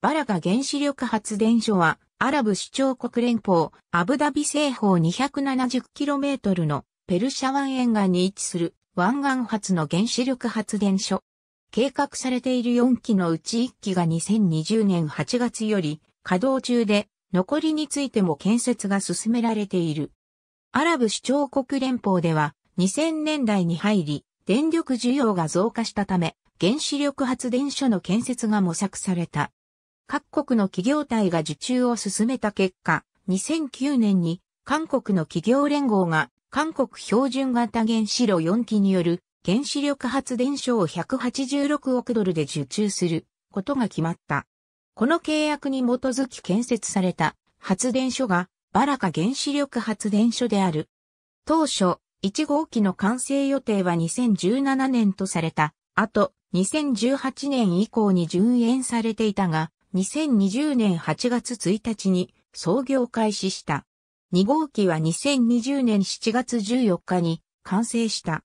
バラガ原子力発電所は、アラブ首長国連邦、アブダビ西方 270km のペルシャ湾沿岸に位置する湾岸発の原子力発電所。計画されている4基のうち1基が2020年8月より稼働中で、残りについても建設が進められている。アラブ首長国連邦では2000年代に入り、電力需要が増加したため、原子力発電所の建設が模索された。各国の企業体が受注を進めた結果、2009年に韓国の企業連合が韓国標準型原子炉4基による原子力発電所を186億ドルで受注することが決まった。この契約に基づき建設された発電所がバラカ原子力発電所である。当初、1号機の完成予定は2017年とされた後、2018年以降に順延されていたが、2020年8月1日に創業開始した。2号機は2020年7月14日に完成した。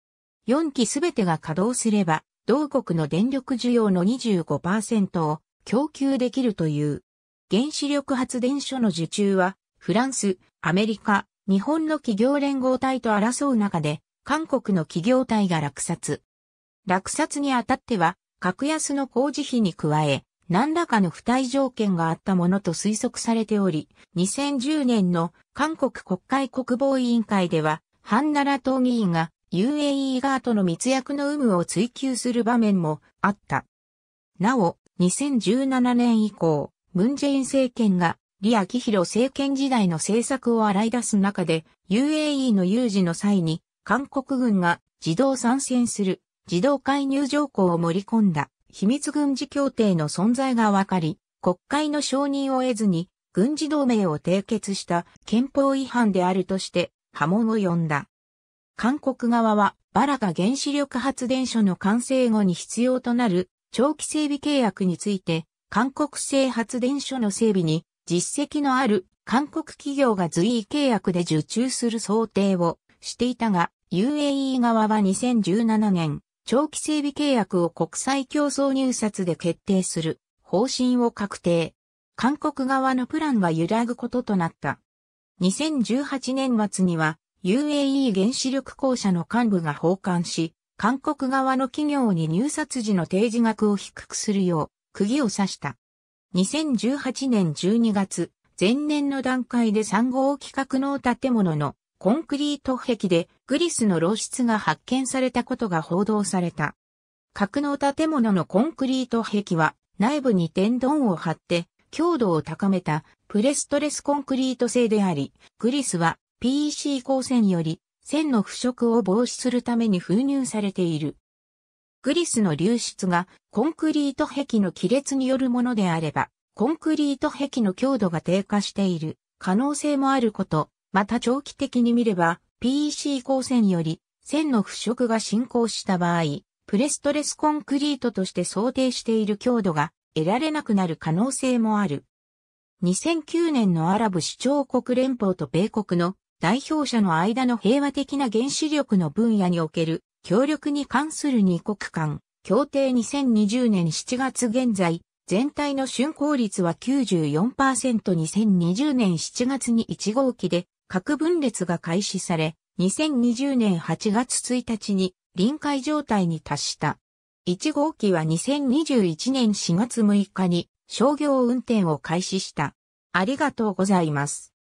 4機すべてが稼働すれば、同国の電力需要の25%を供給できるという。原子力発電所の受注は、フランス、アメリカ、日本の企業連合体と争う中で、韓国の企業体が落札。落札にあたっては、格安の工事費に加え、何らかの付帯条件があったものと推測されており、2010年の韓国国会国防委員会では、ハンナラ党議員が UAE 側との密約の有無を追求する場面もあった。なお、2017年以降、ムンジェイン政権が李明弘政権時代の政策を洗い出す中で、UAE の有事の際に、韓国軍が自動参戦する自動介入条項を盛り込んだ。秘密軍事協定の存在が分かり、国会の承認を得ずに軍事同盟を締結した憲法違反であるとして波紋を呼んだ。韓国側はバラが原子力発電所の完成後に必要となる長期整備契約について韓国製発電所の整備に実績のある韓国企業が随意契約で受注する想定をしていたが UAE 側は2017年長期整備契約を国際競争入札で決定する方針を確定。韓国側のプランは揺らぐこととなった。2018年末には UAE 原子力公社の幹部が訪韓し、韓国側の企業に入札時の提示額を低くするよう釘を刺した。2018年12月、前年の段階で3号規格納建物のコンクリート壁でグリスの漏出が発見されたことが報道された。格納建物のコンクリート壁は内部に天丼を張って強度を高めたプレストレスコンクリート製であり、グリスは PEC 光線より線の腐食を防止するために封入されている。グリスの流出がコンクリート壁の亀裂によるものであれば、コンクリート壁の強度が低下している可能性もあること、また長期的に見れば、PEC 光線より、線の腐食が進行した場合、プレストレスコンクリートとして想定している強度が得られなくなる可能性もある。2009年のアラブ首長国連邦と米国の代表者の間の平和的な原子力の分野における協力に関する二国間協定2020年7月現在、全体の竣工率は 94%2020 年7月に1号機で核分裂が開始され、2020年8月1日に臨界状態に達した。1号機は2021年4月6日に商業運転を開始した。ありがとうございます。